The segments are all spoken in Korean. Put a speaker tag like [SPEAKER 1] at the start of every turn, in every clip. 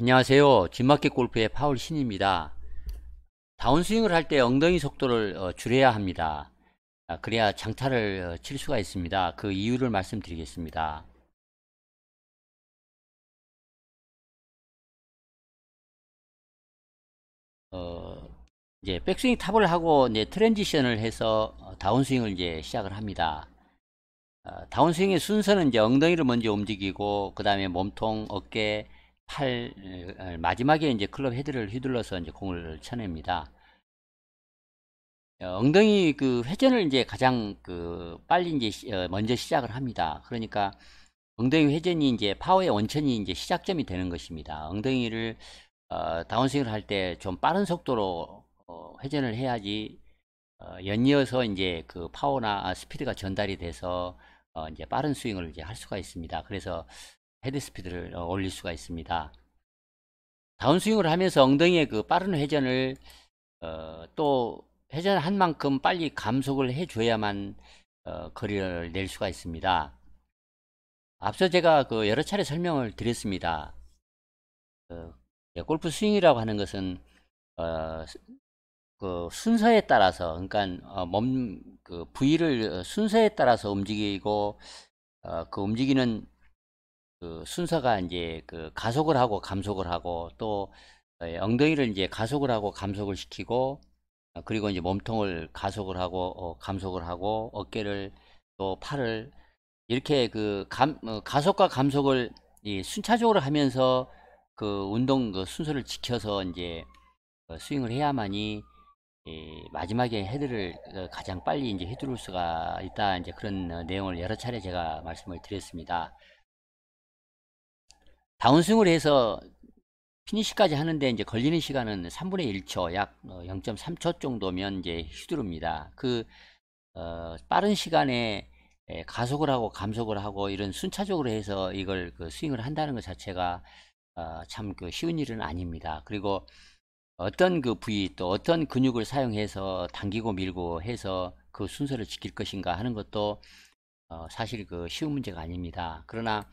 [SPEAKER 1] 안녕하세요. 진마켓 골프의 파울 신입니다. 다운스윙을 할 때 엉덩이 속도를 어, 줄여야 합니다. 아, 그래야 장타를 어, 칠 수가 있습니다. 그 이유를 말씀드리겠습니다. 어, 이제 백스윙 탑을 하고 이제 트랜지션을 해서 어, 다운스윙을 이제 시작을 합니다. 아, 다운스윙의 순서는 이제 엉덩이를 먼저 움직이고 그 다음에 몸통, 어깨, 팔 어, 마지막에 이제 클럽 헤드를 휘둘러서 이제 공을 쳐냅니다. 어, 엉덩이 그 회전을 이제 가장 그 빨리 이제 어, 먼저 시작을 합니다. 그러니까 엉덩이 회전이 이제 파워의 원천이 이제 시작점이 되는 것입니다. 엉덩이를 어, 다운스윙을 할 때 좀 빠른 속도로 어, 회전을 해야지 어, 연이어서 이제 그 파워나 스피드가 전달이 돼서 어, 이제 빠른 스윙을 이제 할 수가 있습니다. 그래서 헤드 스피드를 어, 올릴 수가 있습니다. 다운스윙을 하면서 엉덩이의 그 빠른 회전을 어, 또 회전한 만큼 빨리 감속을 해줘야만 어, 거리를 낼 수가 있습니다. 앞서 제가 그 여러 차례 설명을 드렸습니다. 그 골프 스윙이라고 하는 것은 어, 그 순서에 따라서 그러니까 어, 몸그 부위를 순서에 따라서 움직이고 어, 그 움직이는 그 순서가 이제 그 가속을 하고 감속을 하고 또 예 엉덩이를 이제 가속을 하고 감속을 시키고 어 그리고 이제 몸통을 가속을 하고 어 감속을 하고 어깨를 또 팔을 이렇게 그 감, 어 가속과 감속을 순차적으로 하면서 그 운동 그 순서를 지켜서 이제 스윙을 해야만이 마지막에 헤드를 가장 빨리 이제 휘두를 수가 있다 이제 그런 내용을 여러 차례 제가 말씀을 드렸습니다. 다운스윙을 해서 피니시까지 하는데 이제 걸리는 시간은 3분의 1초, 약 0.3초 어, 정도면 이제 휘두릅니다. 그, 어, 빠른 시간에 가속을 하고 감속을 하고 이런 순차적으로 해서 이걸 그 스윙을 한다는 것 자체가 어, 참 그 쉬운 일은 아닙니다. 그리고 어떤 그 부위 또 어떤 근육을 사용해서 당기고 밀고 해서 그 순서를 지킬 것인가 하는 것도 어, 사실 그 쉬운 문제가 아닙니다. 그러나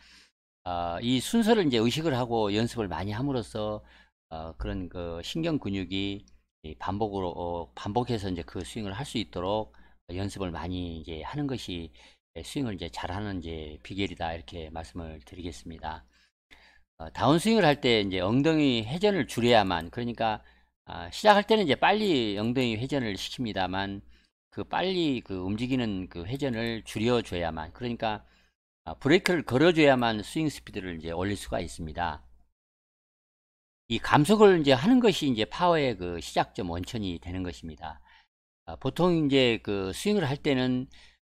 [SPEAKER 1] 어, 이 순서를 이제 의식을 하고 연습을 많이 함으로써 어, 그런 그 신경 근육이 반복으로 어, 반복해서 이제 그 스윙을 할 수 있도록 연습을 많이 이제 하는 것이 예, 스윙을 이제 잘하는 이제 비결이다 이렇게 말씀을 드리겠습니다. 어, 다운스윙을 할 때 이제 엉덩이 회전을 줄여야만 그러니까 아, 시작할 때는 이제 빨리 엉덩이 회전을 시킵니다만 그 빨리 그 움직이는 그 회전을 줄여줘야만 그러니까 아, 브레이크를 걸어줘야만 스윙 스피드를 이제 올릴 수가 있습니다. 이 감속을 이제 하는 것이 이제 파워의 그 시작점 원천이 되는 것입니다. 아, 보통 이제 그 스윙을 할 때는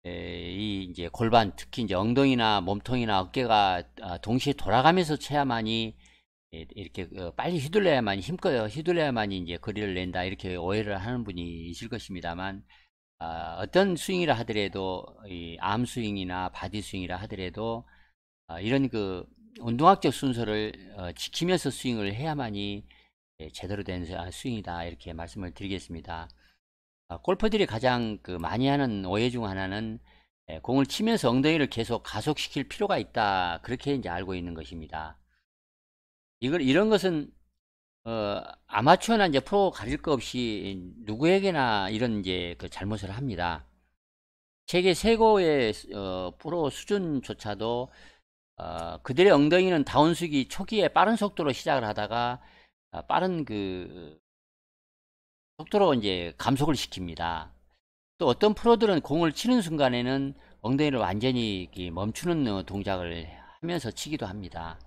[SPEAKER 1] 이 이제 골반 특히 이제 엉덩이나 몸통이나 어깨가 아, 동시에 돌아가면서 쳐야만이 이렇게 그 빨리 휘둘려야만 힘껏 휘둘려야만 이제 거리를 낸다 이렇게 오해를 하는 분이 있을 것입니다만 어, 어떤 스윙이라 하더라도 이암 스윙이나 바디 스윙이라 하더라도 어, 이런 그 운동학적 순서를 어, 지키면서 스윙을 해야만이 예, 제대로 된 아, 스윙이다 이렇게 말씀을 드리겠습니다. 어, 골퍼들이 가장 그 많이 하는 오해 중 하나는 예, 공을 치면서 엉덩이를 계속 가속시킬 필요가 있다 그렇게 이제 알고 있는 것입니다. 이걸 이런 것은 어, 아마추어나 이제 프로 가릴 것 없이 누구에게나 이런 이제 그 잘못을 합니다. 세계 최고의 어, 프로 수준조차도 어, 그들의 엉덩이는 다운스기 초기에 빠른 속도로 시작을 하다가 어, 빠른 그 속도로 이제 감속을 시킵니다. 또 어떤 프로들은 공을 치는 순간에는 엉덩이를 완전히 멈추는 동작을 하면서 치기도 합니다.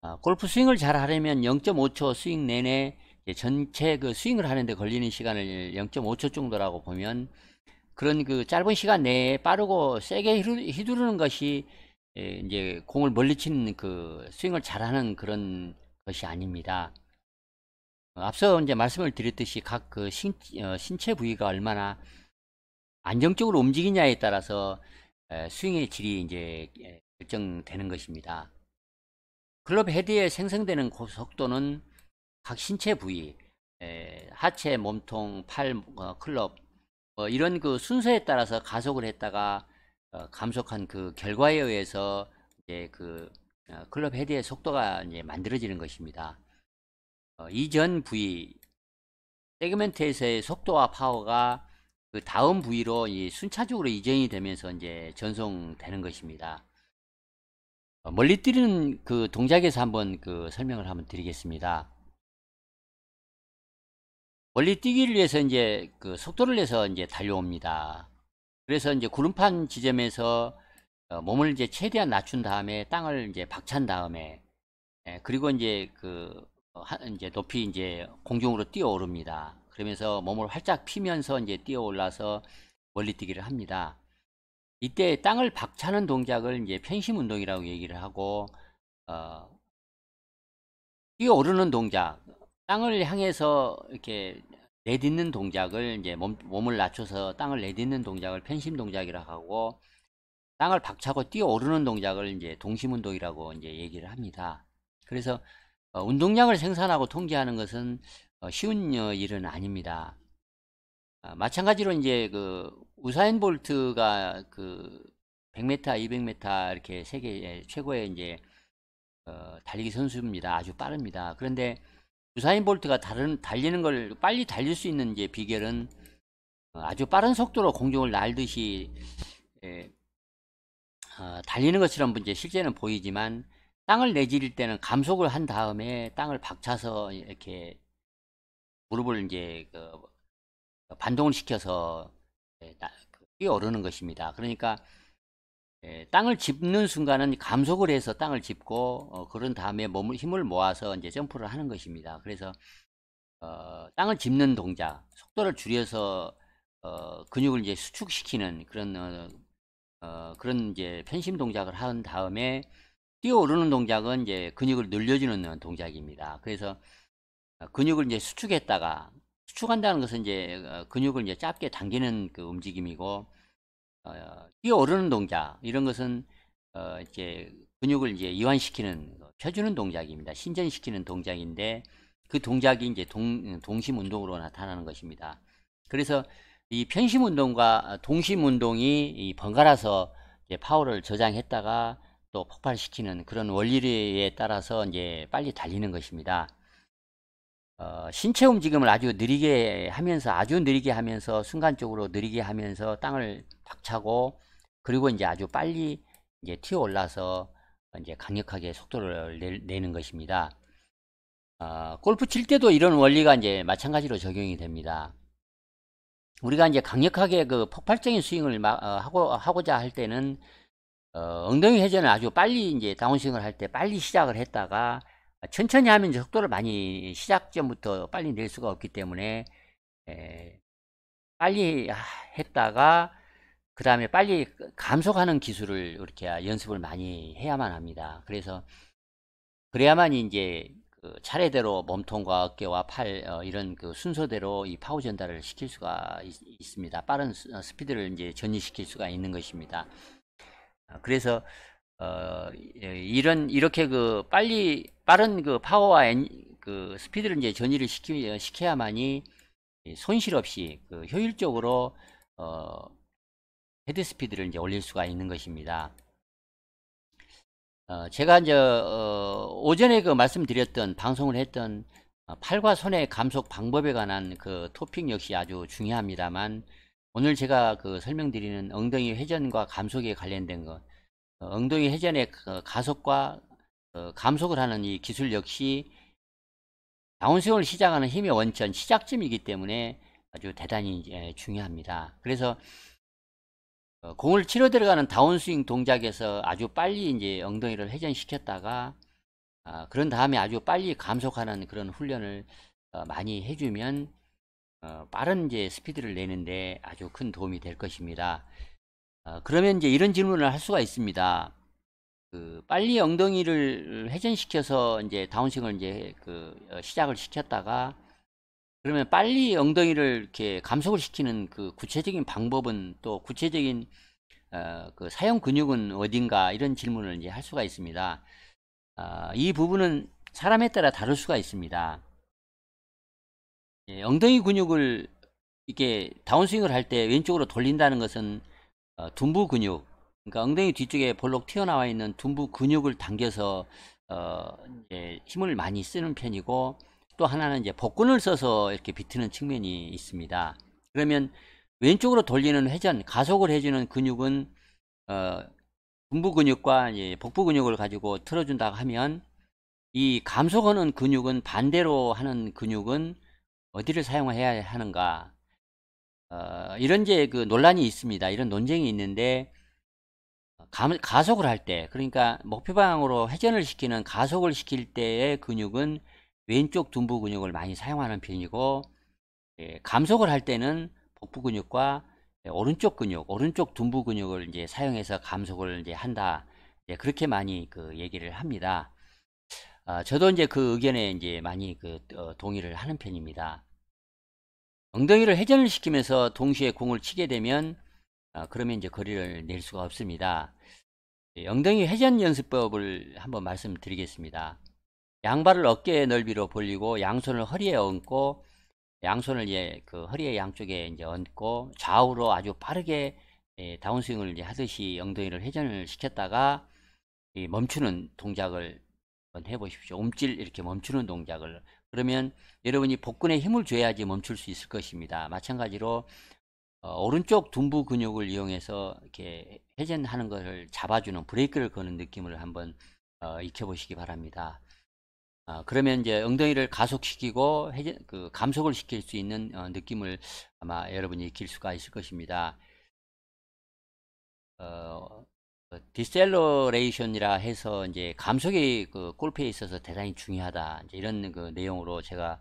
[SPEAKER 1] 아, 골프 스윙을 잘 하려면 0.5초 스윙 내내 전체 그 스윙을 하는데 걸리는 시간을 0.5초 정도라고 보면 그런 그 짧은 시간 내에 빠르고 세게 휘두르는 것이 이제 공을 멀리 치는 그 스윙을 잘하는 그런 것이 아닙니다. 앞서 이제 말씀을 드렸듯이 각그 어, 신체 부위가 얼마나 안정적으로 움직이냐에 따라서 스윙의 질이 이제 결정되는 것입니다. 클럽 헤드에 생성되는 속도는 각 신체 부위, 에, 하체, 몸통, 팔, 어, 클럽 어, 이런 그 순서에 따라서 가속을 했다가 어, 감속한 그 결과에 의해서 이제 그 어, 클럽 헤드의 속도가 이제 만들어지는 것입니다. 어, 이전 부위 세그멘트에서의 속도와 파워가 그 다음 부위로 이 순차적으로 이전이 되면서 이제 전송되는 것입니다. 어, 멀리 뛰는 그 동작에서 한번 그 설명을 한번 드리겠습니다. 멀리 뛰기를 위해서 이제 그 속도를 내서 이제 달려옵니다. 그래서 이제 구름판 지점에서 어, 몸을 이제 최대한 낮춘 다음에 땅을 이제 박찬 다음에 예, 그리고 이제 그 어, 이제 높이 이제 공중으로 뛰어오릅니다. 그러면서 몸을 활짝 피면서 이제 뛰어올라서 멀리뛰기를 합니다. 이때 땅을 박차는 동작을 이제 편심 운동이라고 얘기를 하고 어, 뛰어오르는 동작, 땅을 향해서 이렇게 내딛는 동작을 이제 몸, 몸을 낮춰서 땅을 내딛는 동작을 편심 동작이라고 하고 땅을 박차고 뛰어오르는 동작을 이제 동심 운동이라고 이제 얘기를 합니다. 그래서 어, 운동량을 생산하고 통제하는 것은 어, 쉬운 어, 일은 아닙니다. 어, 마찬가지로 이제 그 우사인 볼트가 그 100m, 200m 이렇게 세계 예, 최고의 이제 어, 달리기 선수입니다. 아주 빠릅니다. 그런데 우사인 볼트가 다른 달리는 걸 빨리 달릴 수 있는 이제 비결은 어, 아주 빠른 속도로 공중을 날듯이 예, 어, 달리는 것처럼 이제 실제는 보이지만 땅을 내지를 때는 감속을 한 다음에 땅을 박차서 이렇게 무릎을 이제 그 어, 반동을 시켜서 뛰어오르는 예, 그, 것입니다. 그러니까 예, 땅을 짚는 순간은 감속을 해서 땅을 짚고 어, 그런 다음에 몸을 힘을 모아서 이제 점프를 하는 것입니다. 그래서 어, 땅을 짚는 동작, 속도를 줄여서 어, 근육을 이제 수축시키는 그런 어, 어, 그런 이제 편심 동작을 한 다음에 뛰어오르는 동작은 이제 근육을 늘려주는 동작입니다. 그래서 어, 근육을 이제 수축했다가 수축한다는 것은 이제 어, 근육을 이제 짧게 당기는 그 움직임이고 어, 뛰어오르는 동작 이런 것은 어, 이제 근육을 이제 이완시키는 펴주는 동작입니다. 신전시키는 동작인데 그 동작이 이제 동, 동심 운동으로 나타나는 것입니다. 그래서 이 편심 운동과 동심 운동이 번갈아서 파워를 저장했다가 또 폭발시키는 그런 원리에 따라서 이제 빨리 달리는 것입니다. 어, 신체 움직임을 아주 느리게 하면서 아주 느리게 하면서 순간적으로 느리게 하면서 땅을 박차고 그리고 이제 아주 빨리 이제 튀어 올라서 이제 강력하게 속도를 내, 내는 것입니다. 어, 골프 칠 때도 이런 원리가 이제 마찬가지로 적용이 됩니다. 우리가 이제 강력하게 그 폭발적인 스윙을 마, 어, 하고 하고자 할 때는 어, 엉덩이 회전을 아주 빨리 이제 다운스윙을 할 때 빨리 시작을 했다가 천천히 하면 이제 속도를 많이 시작점부터 빨리 낼 수가 없기 때문에 에, 예, 빨리 했다가 그 다음에 빨리 감속하는 기술을 이렇게 연습을 많이 해야만 합니다. 그래서 그래야만 이제 그 차례대로 몸통과 어깨와 팔 어, 이런 그 순서대로 이 파워 전달을 시킬 수가 있, 습니다 빠른 어, 스피드를 이제 전이시킬 수가 있는 것입니다. 어, 그래서 어, 이런 이렇게 그 빨리 빠른 그 파워와 엔, 그 스피드를 이제 전이를 시키, 시켜야만이 손실 없이 그 효율적으로 어, 헤드 스피드를 이제 올릴 수가 있는 것입니다. 어, 제가 이제 어, 오전에 그 말씀드렸던 방송을 했던 어, 팔과 손의 감속 방법에 관한 그 토픽 역시 아주 중요합니다만 오늘 제가 그 설명드리는 엉덩이 회전과 감속에 관련된 것 어, 엉덩이 회전의 그 가속과 어, 감속을 하는 이 기술 역시 다운스윙을 시작하는 힘의 원천, 시작점이기 때문에 아주 대단히 예, 중요합니다. 그래서 어, 공을 치러 들어가는 다운스윙 동작에서 아주 빨리 이제 엉덩이를 회전시켰다가 아, 그런 다음에 아주 빨리 감속하는 그런 훈련을 어, 많이 해주면 빠른 이제 스피드를 내는데 아주 큰 도움이 될 것입니다. 그러면 이제 이런 질문을 할 수가 있습니다. 그 빨리 엉덩이를 회전시켜서 이제 다운스윙을 이제 그 어, 시작을 시켰다가 그러면 빨리 엉덩이를 이렇게 감속을 시키는 그 구체적인 방법은 또 구체적인 어, 그 사용 근육은 어딘가 이런 질문을 이제 할 수가 있습니다. 어, 이 부분은 사람에 따라 다를 수가 있습니다. 예, 엉덩이 근육을 이렇게 다운스윙을 할 때 왼쪽으로 돌린다는 것은 어, 둔부 근육, 그러니까 엉덩이 뒤쪽에 볼록 튀어나와 있는 둔부 근육을 당겨서 어, 이제 힘을 많이 쓰는 편이고 또 하나는 이제 복근을 써서 이렇게 비트는 측면이 있습니다. 그러면 왼쪽으로 돌리는 회전, 가속을 해주는 근육은 어, 분부 근육과 예, 복부 근육을 가지고 틀어준다고 하면 이 감속하는 근육은 반대로 하는 근육은 어디를 사용해야 하는가 어, 이런 이제 그 논란이 있습니다. 이런 논쟁이 있는데 가속을 할 때 그러니까 목표 방향으로 회전을 시키는 가속을 시킬 때의 근육은 왼쪽 둔부 근육을 많이 사용하는 편이고 예, 감속을 할 때는 복부 근육과 예, 오른쪽 근육, 오른쪽 둔부 근육을 이제 사용해서 감속을 이제 한다. 예, 그렇게 많이 그 얘기를 합니다. 아, 저도 이제 그 의견에 이제 많이 그 어, 동의를 하는 편입니다. 엉덩이를 회전을 시키면서 동시에 공을 치게 되면 아, 그러면 이제 거리를 낼 수가 없습니다. 엉덩이 예, 회전 연습법을 한번 말씀드리겠습니다. 양발을 어깨 넓이로 벌리고 양손을 허리에 얹고 양손을 예, 그 허리의 양쪽에 이제 얹고 좌우로 아주 빠르게 예, 다운스윙을 이제 하듯이 엉덩이를 회전을 시켰다가 이 멈추는 동작을 한번 해보십시오. 움찔 이렇게 멈추는 동작을 그러면 여러분이 복근에 힘을 줘야지 멈출 수 있을 것입니다. 마찬가지로 어, 오른쪽 둔부 근육을 이용해서 이렇게 회전하는 것을 잡아주는 브레이크를 거는 느낌을 한번 어, 익혀보시기 바랍니다. 어, 그러면 이제 엉덩이를 가속시키고 회전, 그 감속을 시킬 수 있는 느낌을 아마 여러분이 익힐 수가 있을 것입니다. 어, 디셀러레이션이라 해서 이제 감속이 그 골프에 있어서 대단히 중요하다 이런 그 내용으로 제가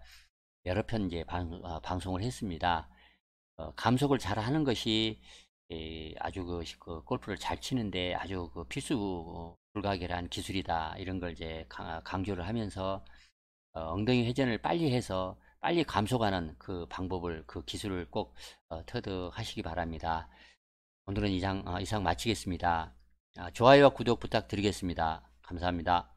[SPEAKER 1] 여러 편 이제 방, 방송을 했습니다. 어, 감속을 잘 하는 것이 아주 그, 그, 골프를 잘 치는데 아주 그 필수 어, 불가결한 기술이다 이런 걸 이제 아, 강조를 하면서 어, 엉덩이 회전을 빨리 해서 빨리 감속하는그 방법을 그 기술을 꼭 터득하시기 바랍니다. 오늘은 이상 이상 마치겠습니다. 아, 좋아요와 구독 부탁드리겠습니다. 감사합니다.